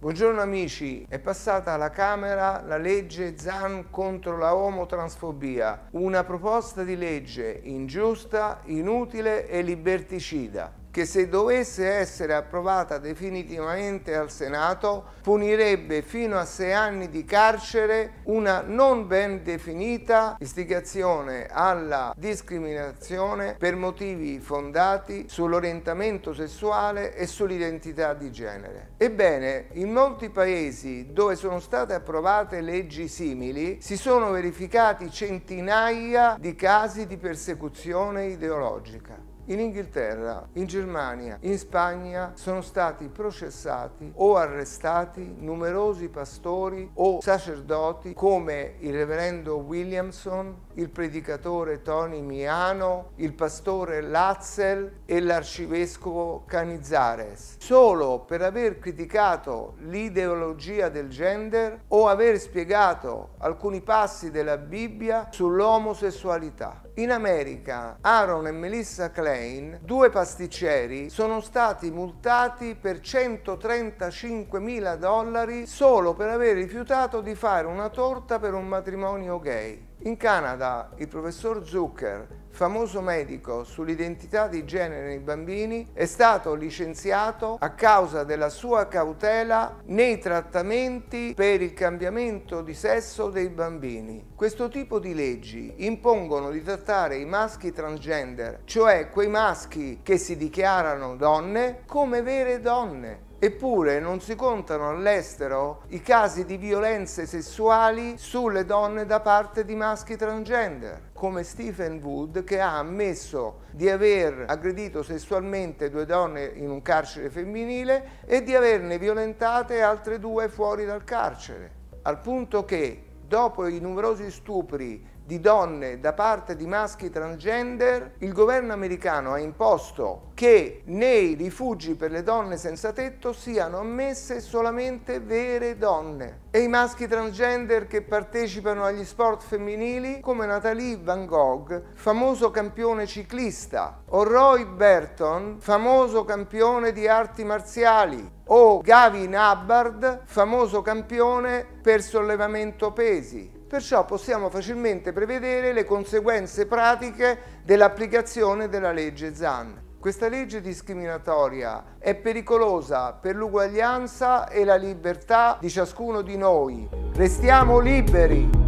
Buongiorno amici, è passata alla Camera la legge ZAN contro la omotransfobia, una proposta di legge ingiusta, inutile e liberticida che se dovesse essere approvata definitivamente al Senato punirebbe fino a sei anni di carcere una non ben definita istigazione alla discriminazione per motivi fondati sull'orientamento sessuale e sull'identità di genere. Ebbene, in molti paesi dove sono state approvate leggi simili si sono verificati centinaia di casi di persecuzione ideologica in Inghilterra, in Germania, in Spagna sono stati processati o arrestati numerosi pastori o sacerdoti come il reverendo Williamson, il predicatore Tony Miano, il pastore Latzel e l'arcivescovo Canizares, solo per aver criticato l'ideologia del gender o aver spiegato alcuni passi della Bibbia sull'omosessualità. In America Aaron e Melissa Clay Maine, due pasticceri sono stati multati per 135 mila dollari solo per aver rifiutato di fare una torta per un matrimonio gay. In Canada il professor Zucker famoso medico sull'identità di genere nei bambini, è stato licenziato a causa della sua cautela nei trattamenti per il cambiamento di sesso dei bambini. Questo tipo di leggi impongono di trattare i maschi transgender, cioè quei maschi che si dichiarano donne, come vere donne. Eppure non si contano all'estero i casi di violenze sessuali sulle donne da parte di maschi transgender come Stephen Wood che ha ammesso di aver aggredito sessualmente due donne in un carcere femminile e di averne violentate altre due fuori dal carcere, al punto che dopo i numerosi stupri di donne da parte di maschi transgender, il governo americano ha imposto che nei rifugi per le donne senza tetto siano ammesse solamente vere donne. E i maschi transgender che partecipano agli sport femminili, come Nathalie Van Gogh, famoso campione ciclista, o Roy Burton, famoso campione di arti marziali, o Gavin Hubbard, famoso campione per sollevamento pesi. Perciò possiamo facilmente prevedere le conseguenze pratiche dell'applicazione della legge ZAN. Questa legge discriminatoria è pericolosa per l'uguaglianza e la libertà di ciascuno di noi. Restiamo liberi!